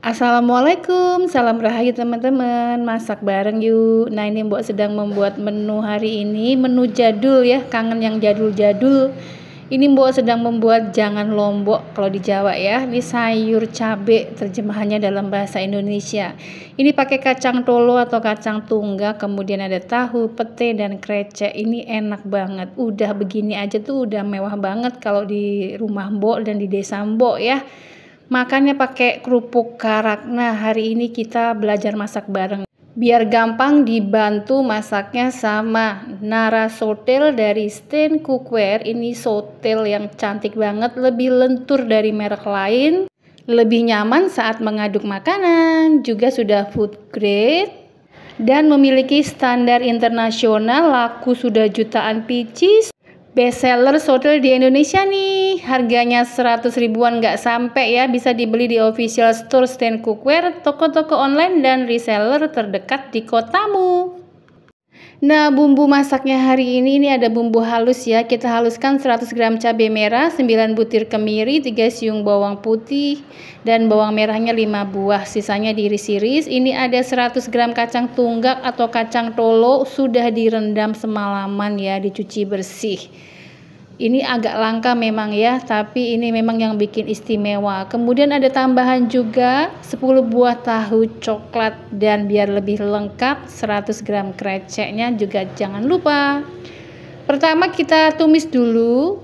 Assalamualaikum, salam rahayu teman-teman. Masak bareng yuk. Nah, ini Mbok sedang membuat menu hari ini, menu jadul ya, kangen yang jadul-jadul. Ini Mbok sedang membuat jangan lombok kalau di Jawa ya. Ini sayur cabe terjemahannya dalam bahasa Indonesia. Ini pakai kacang tolo atau kacang tungga, kemudian ada tahu, pete dan krecek. Ini enak banget. Udah begini aja tuh udah mewah banget kalau di rumah Mbok dan di desa Mbok ya makannya pakai kerupuk karak. Nah, hari ini kita belajar masak bareng. Biar gampang dibantu masaknya sama Nara Sotel dari Stain Cookware. Ini sotel yang cantik banget, lebih lentur dari merek lain. Lebih nyaman saat mengaduk makanan, juga sudah food grade dan memiliki standar internasional laku sudah jutaan pieces best seller soto di Indonesia nih harganya 100 ribuan nggak sampai ya bisa dibeli di official store Stand Cookware toko-toko online dan reseller terdekat di kotamu Nah bumbu masaknya hari ini ini ada bumbu halus ya kita haluskan 100 gram cabai merah 9 butir kemiri 3 siung bawang putih dan bawang merahnya 5 buah sisanya diiris-iris ini ada 100 gram kacang tunggak atau kacang tolo sudah direndam semalaman ya dicuci bersih ini agak langka memang ya, tapi ini memang yang bikin istimewa. Kemudian ada tambahan juga 10 buah tahu coklat dan biar lebih lengkap 100 gram kreceknya juga jangan lupa. Pertama kita tumis dulu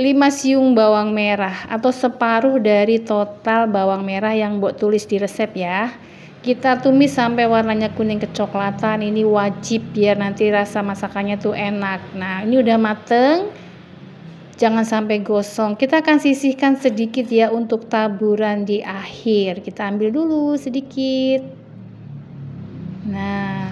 5 siung bawang merah atau separuh dari total bawang merah yang buat tulis di resep ya kita tumis sampai warnanya kuning kecoklatan ini wajib biar nanti rasa masakannya tuh enak nah ini udah mateng jangan sampai gosong. Kita akan sisihkan sedikit ya untuk taburan di akhir. Kita ambil dulu sedikit. Nah,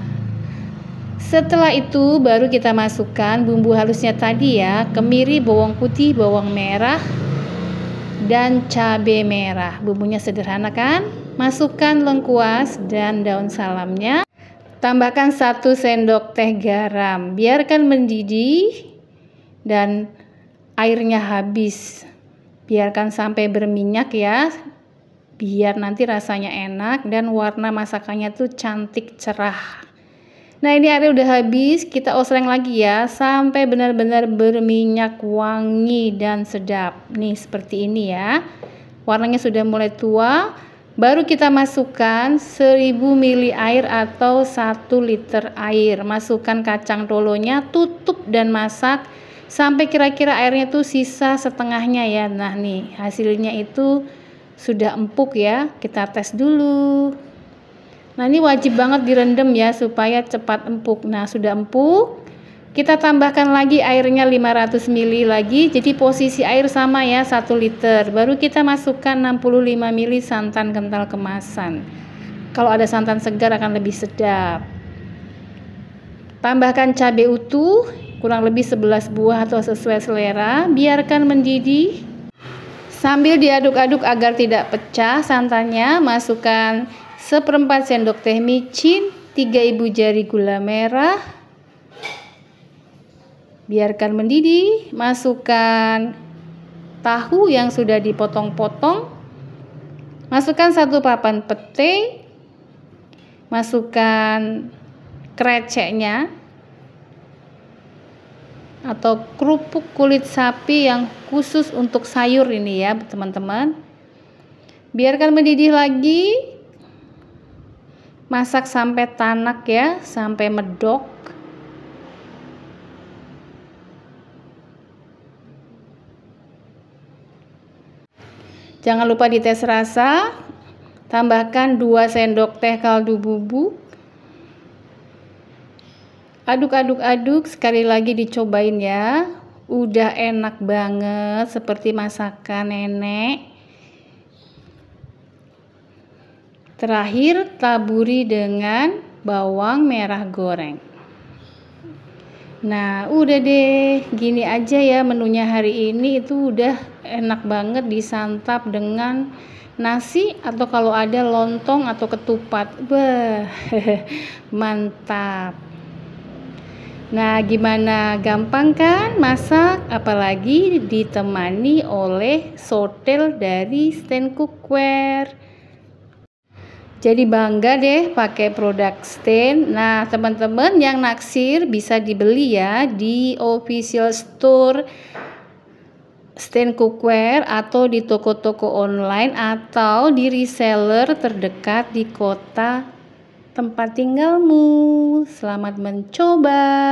setelah itu baru kita masukkan bumbu halusnya tadi ya, kemiri, bawang putih, bawang merah, dan cabai merah. Bumbunya sederhana kan? Masukkan lengkuas dan daun salamnya. Tambahkan 1 sendok teh garam. Biarkan mendidih dan airnya habis. Biarkan sampai berminyak ya, biar nanti rasanya enak dan warna masakannya tuh cantik cerah. Nah ini airnya udah habis, kita osreng lagi ya sampai benar-benar berminyak wangi dan sedap. Nih seperti ini ya, warnanya sudah mulai tua. Baru kita masukkan 1000 ml air atau 1 liter air. Masukkan kacang tolonya, tutup dan masak sampai kira-kira airnya tuh sisa setengahnya ya nah nih hasilnya itu sudah empuk ya kita tes dulu nah ini wajib banget direndam ya supaya cepat empuk nah sudah empuk kita tambahkan lagi airnya 500 ml lagi jadi posisi air sama ya 1 liter baru kita masukkan 65 ml santan kental kemasan kalau ada santan segar akan lebih sedap tambahkan cabai utuh kurang lebih 11 buah atau sesuai selera. Biarkan mendidih. Sambil diaduk-aduk agar tidak pecah santannya, masukkan seperempat sendok teh micin, 3 ibu jari gula merah. Biarkan mendidih, masukkan tahu yang sudah dipotong-potong. Masukkan satu papan pete. Masukkan kreceknya atau kerupuk kulit sapi yang khusus untuk sayur ini ya teman-teman biarkan mendidih lagi masak sampai tanak ya sampai medok jangan lupa dites rasa tambahkan 2 sendok teh kaldu bubuk aduk-aduk-aduk sekali lagi dicobain ya udah enak banget seperti masakan nenek terakhir taburi dengan bawang merah goreng nah udah deh gini aja ya menunya hari ini itu udah enak banget disantap dengan nasi atau kalau ada lontong atau ketupat Beuh, mantap Nah, gimana gampang kan masak apalagi ditemani oleh sotel dari Stand Cookware. Jadi bangga deh pakai produk Sten. Nah, teman-teman yang naksir bisa dibeli ya di official store Sten Cookware atau di toko-toko online atau di reseller terdekat di kota tempat tinggalmu. Selamat mencoba!